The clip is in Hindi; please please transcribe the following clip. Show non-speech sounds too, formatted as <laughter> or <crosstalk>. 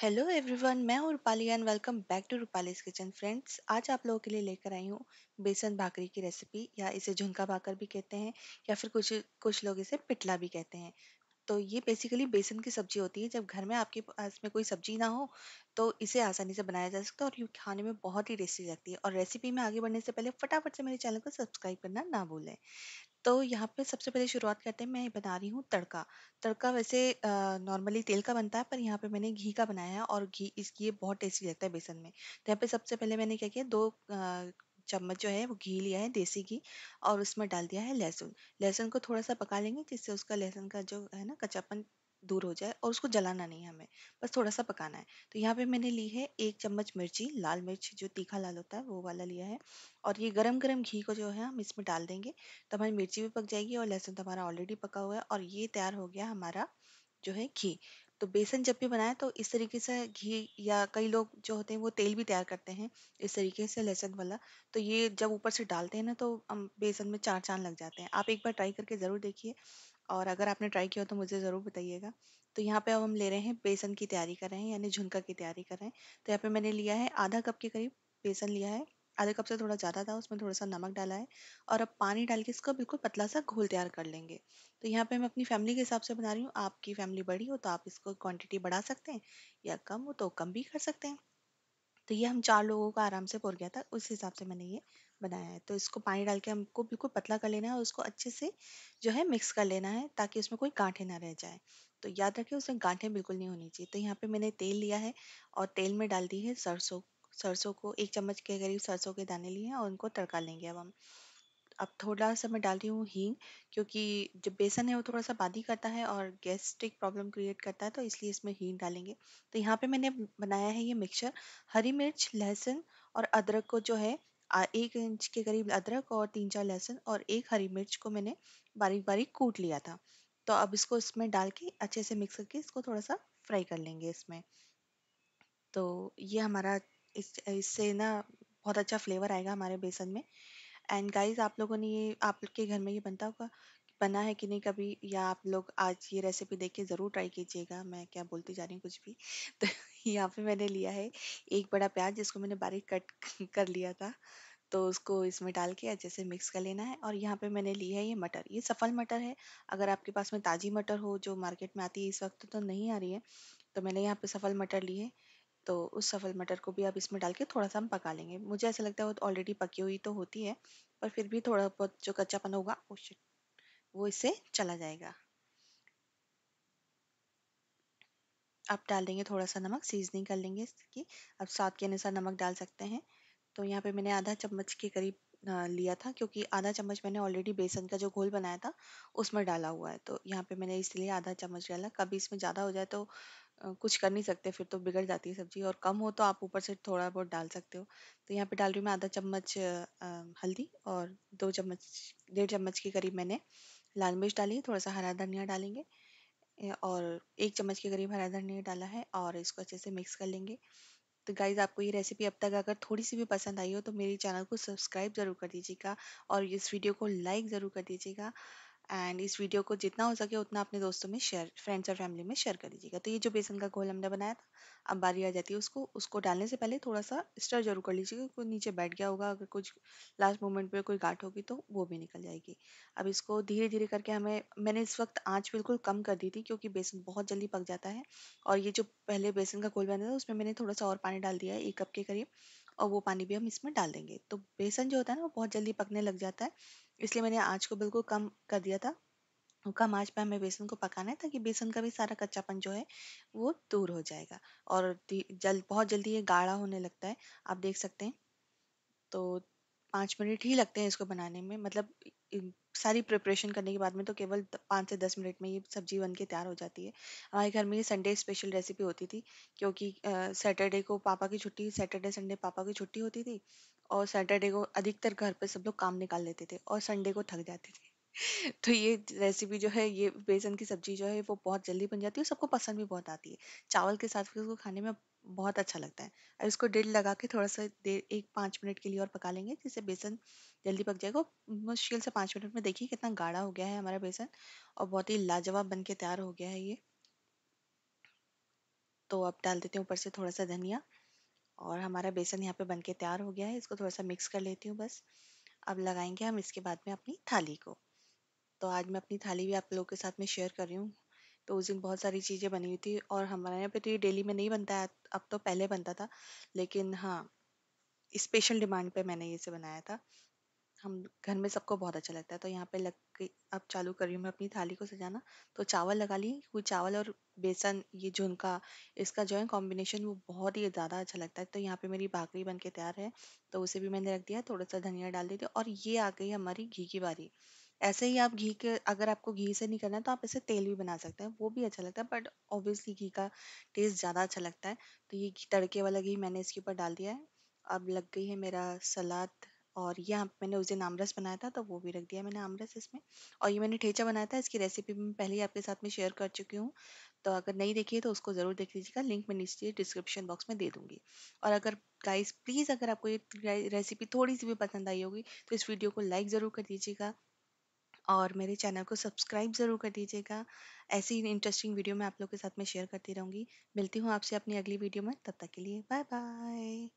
हेलो एवरीवन मैं हूँ Rupali and welcome back to Rupali's kitchen friends आज आप लोगों के लिए लेकर आई हूँ बेसन भाकरी की रेसिपी या इसे झुनका भाकर भी कहते हैं या फिर कुछ कुछ लोग इसे पिटला भी कहते हैं तो ये बेसिकली बेसन की सब्जी होती है जब घर में आपके पास में कोई सब्जी ना हो तो इसे आसानी से बनाया जा सकता है और ये खाने में बहुत ही टेस्टी लगती है और रेसिपी में आगे बढ़ने से पहले फटाफट से मेरे चैनल को सब्सक्राइब करना ना भूलें तो यहाँ पे सबसे पहले शुरुआत करते हैं मैं बना रही हूँ तड़का। तड़का वैसे नॉर्मली तेल का बनता है पर यहाँ पे मैंने घी का बनाया है और घी इसकी ये बहुत टेस्टी लगता है बेसन में। तो यहाँ पे सबसे पहले मैंने क्या किया दो चम्मच जो है वो घी लिया है देसी घी और उसमें डाल दिया है लहसुन। लहसुन को थोड़ा-सा पका लेंगे जिससे उसका लहसुन का जो है ना कच्चापन दूर हो जाए और उसको जलाना नहीं है हमें बस थोड़ा सा पकाना है तो यहाँ पे मैंने ली है एक चम्मच मिर्ची लाल मिर्च जो तीखा लाल होता है वो वाला लिया है और ये गरम गरम घी को जो है हम इसमें डाल देंगे तो हमारी मिर्ची भी पक जाएगी और लहसुन तो हमारा ऑलरेडी पका हुआ है और ये तैयार हो गया हमारा जो है घी तो बेसन जब भी बनाए तो इस तरीके से घी या कई लोग जो होते हैं वो तेल भी तैयार करते हैं इस तरीके से लहसुन वाला तो ये जब ऊपर से डालते हैं ना तो बेसन में चार चांद लग जाते हैं आप एक बार ट्राई करके ज़रूर देखिए और अगर आपने ट्राई किया हो तो मुझे ज़रूर बताइएगा तो यहाँ पे अब हम ले रहे हैं बेसन की तैयारी कर रहे हैं यानी झुनका की तैयारी कर रहे हैं तो यहाँ पे मैंने लिया है आधा कप के करीब बेसन लिया है आधे कप से थोड़ा ज़्यादा था उसमें थोड़ा सा नमक डाला है और अब पानी डाल के इसका बिल्कुल पतला सा घोल तैयार कर लेंगे तो यहाँ पे मैं अपनी फैमिली के हिसाब से बना रही हूँ आपकी फैमिली बड़ी हो तो आप इसको क्वान्टिटी बढ़ा सकते हैं या कम हो तो कम भी कर सकते हैं तो ये हम चार लोगों का आराम से पोर गया था उस हिसाब से मैंने ये बनाया है तो इसको पानी डाल के हमको बिल्कुल पतला कर लेना है और उसको अच्छे से जो है मिक्स कर लेना है ताकि उसमें कोई गांठे ना रह जाए तो याद रखें उसमें गांठें बिल्कुल नहीं होनी चाहिए तो यहाँ पे मैंने तेल लिया है और तेल में डाल दी है सरसों सरसों को एक चम्मच के करीब सरसों के दाने लिए हैं और उनको तड़का लेंगे अब हम अब थोड़ा सा मैं डाल रही हूँ हींग क्योंकि जो बेसन है वो थोड़ा सा बादी करता है और गैस्ट्रिक प्रॉब्लम क्रिएट करता है तो इसलिए इसमें हींग डालेंगे तो यहाँ पे मैंने बनाया है ये मिक्सचर हरी मिर्च लहसुन और अदरक को जो है एक इंच के करीब अदरक और तीन चार लहसुन और एक हरी मिर्च को मैंने बारीक बारीक कूट लिया था तो अब इसको इसमें डाल के अच्छे से मिक्स करके इसको थोड़ा सा फ्राई कर लेंगे इसमें तो ये हमारा इस इससे ना बहुत अच्छा फ्लेवर आएगा हमारे बेसन में एंड गाइस आप लोगों ने ये आपके घर में ये बनता होगा बना है कि नहीं कभी या आप लोग आज ये रेसिपी देख के ज़रूर ट्राई कीजिएगा मैं क्या बोलती जा रही हूँ कुछ भी <laughs> तो यहाँ पे मैंने लिया है एक बड़ा प्याज जिसको मैंने बारीक कट कर लिया था तो उसको इसमें डाल के अच्छे से मिक्स कर लेना है और यहाँ पे मैंने ली है ये मटर ये सफल मटर है अगर आपके पास में ताज़ी मटर हो जो मार्केट में आती है इस वक्त तो नहीं आ रही है तो मैंने यहाँ पे सफल मटर ली है तो उस सफल मटर को भी आप इसमें डाल के थोड़ा सा हम पका लेंगे मुझे ऐसा लगता है वो तो ऑलरेडी पकी हुई तो होती है पर फिर भी थोड़ा बहुत जो कच्चापन होगा वो वो इससे चला जाएगा आप डाल देंगे थोड़ा सा नमक सीजनिंग कर लेंगे इसकी आप स्वाद के अनुसार नमक डाल सकते हैं तो यहाँ पे मैंने आधा चम्मच के करीब लिया था क्योंकि आधा चम्मच मैंने ऑलरेडी बेसन का जो घोल बनाया था उसमें डाला हुआ है तो यहाँ पे मैंने इसलिए आधा चम्मच डाला कभी इसमें ज़्यादा हो जाए तो कुछ कर नहीं सकते फिर तो बिगड़ जाती है सब्जी और कम हो तो आप ऊपर से थोड़ा बहुत डाल सकते हो तो यहाँ पे डाल रही हूँ मैं आधा चम्मच हल्दी और दो चम्मच डेढ़ चम्मच के करीब मैंने लाल मिर्च डाली थोड़ा सा हरा धनिया डालेंगे और एक चम्मच के करीब हरा धनिया डाला है और इसको अच्छे से मिक्स कर लेंगे तो गाइज आपको ये रेसिपी अब तक अगर थोड़ी सी भी पसंद आई हो तो मेरे चैनल को सब्सक्राइब ज़रूर कर दीजिएगा और इस वीडियो को लाइक ज़रूर कर दीजिएगा एंड इस वीडियो को जितना हो सके उतना अपने दोस्तों में शेयर फ्रेंड्स और फैमिली में शेयर कर दीजिएगा तो ये जो बेसन का घोल हमने बनाया था अब बारी आ जाती है उसको उसको डालने से पहले थोड़ा सा स्टर जरूर कर लीजिएगा कोई नीचे बैठ गया होगा अगर कुछ लास्ट मोमेंट पे कोई गाठ होगी तो वो भी निकल जाएगी अब इसको धीरे धीरे करके हमें मैंने इस वक्त आँच बिल्कुल कम कर दी थी क्योंकि बेसन बहुत जल्दी पक जाता है और ये जो पहले बेसन का घोल बना था उसमें मैंने थोड़ा सा और पानी डाल दिया है एक कप के करीब और वो पानी भी हम इसमें डाल देंगे तो बेसन जो होता है ना वो बहुत जल्दी पकने लग जाता है इसलिए मैंने आँच को बिल्कुल कम कर दिया था कम आँच पे हमें बेसन को पकाना है ताकि बेसन का भी सारा कच्चापन जो है वो दूर हो जाएगा और जल बहुत जल्दी ये गाढ़ा होने लगता है आप देख सकते हैं तो पाँच मिनट ही लगते हैं इसको बनाने में मतलब सारी प्रिपरेशन करने के बाद में तो केवल पाँच से दस मिनट में ये सब्जी बन के तैयार हो जाती है हमारे घर में ये संडे स्पेशल रेसिपी होती थी क्योंकि सैटरडे को पापा की छुट्टी सैटरडे संडे पापा की छुट्टी होती थी और सैटरडे को अधिकतर घर पे सब लोग काम निकाल लेते थे और संडे को थक जाते थे <laughs> तो ये रेसिपी जो है ये बेसन की सब्जी जो है वो बहुत जल्दी बन जाती है और सबको पसंद भी बहुत आती है चावल के साथ फिर उसको खाने में बहुत अच्छा लगता है और इसको डेढ़ लगा के थोड़ा सा देर एक पाँच मिनट के लिए और पका लेंगे जिससे बेसन जल्दी पक जाएगा मुश्किल से पाँच मिनट में देखिए कितना गाढ़ा हो गया है हमारा बेसन और बहुत ही लाजवाब बन के तैयार हो गया है ये तो अब डाल देते हैं ऊपर से थोड़ा सा धनिया और हमारा बेसन यहाँ पे बन के तैयार हो गया है इसको थोड़ा सा मिक्स कर लेती हूँ बस अब लगाएंगे हम इसके बाद में अपनी थाली को तो आज मैं अपनी थाली भी आप लोगों के साथ में शेयर कर रही हूँ तो उस दिन बहुत सारी चीज़ें बनी हुई थी और हमारे यहाँ पे तो ये डेली में नहीं बनता है अब तो पहले बनता था लेकिन हाँ स्पेशल डिमांड पे मैंने ये से बनाया था हम घर में सबको बहुत अच्छा लगता है तो यहाँ पे लग गई अब चालू कर रही हूँ मैं अपनी थाली को सजाना तो चावल लगा लिए क्योंकि चावल और बेसन ये झुनका इसका जो है कॉम्बिनेशन वो बहुत ही ज़्यादा अच्छा लगता है तो यहाँ पे मेरी भाकरी बन के तैयार है तो उसे भी मैंने रख दिया थोड़ा सा धनिया डाल दिया और ये आ गई हमारी घी की बारी ऐसे ही आप घी के अगर आपको घी से नहीं करना है तो आप इसे तेल भी बना सकते हैं वो भी अच्छा लगता है बट ऑब्वियसली घी का टेस्ट ज़्यादा अच्छा लगता है तो ये घी- तड़के वाला घी मैंने इसके ऊपर डाल दिया है अब लग गई है मेरा सलाद और ये आप मैंने उस दिन आमरस बनाया था तो वो भी रख दिया मैंने आमरस इसमें और ये मैंने ठेचा बनाया था इसकी रेसिपी मैं पहले ही आपके साथ में शेयर कर चुकी हूँ तो अगर नहीं देखी है तो उसको ज़रूर देख लीजिएगा लिंक मैं नीचे डिस्क्रिप्शन बॉक्स में दे दूंगी और अगर गाइस प्लीज़ अगर आपको ये रेसिपी थोड़ी सी भी पसंद आई होगी तो इस वीडियो को लाइक ज़रूर कर दीजिएगा और मेरे चैनल को सब्सक्राइब ज़रूर कर दीजिएगा ऐसी इंटरेस्टिंग वीडियो मैं आप लोग के साथ में शेयर करती रहूँगी मिलती हूँ आपसे अपनी अगली वीडियो में तब तक के लिए बाय बाय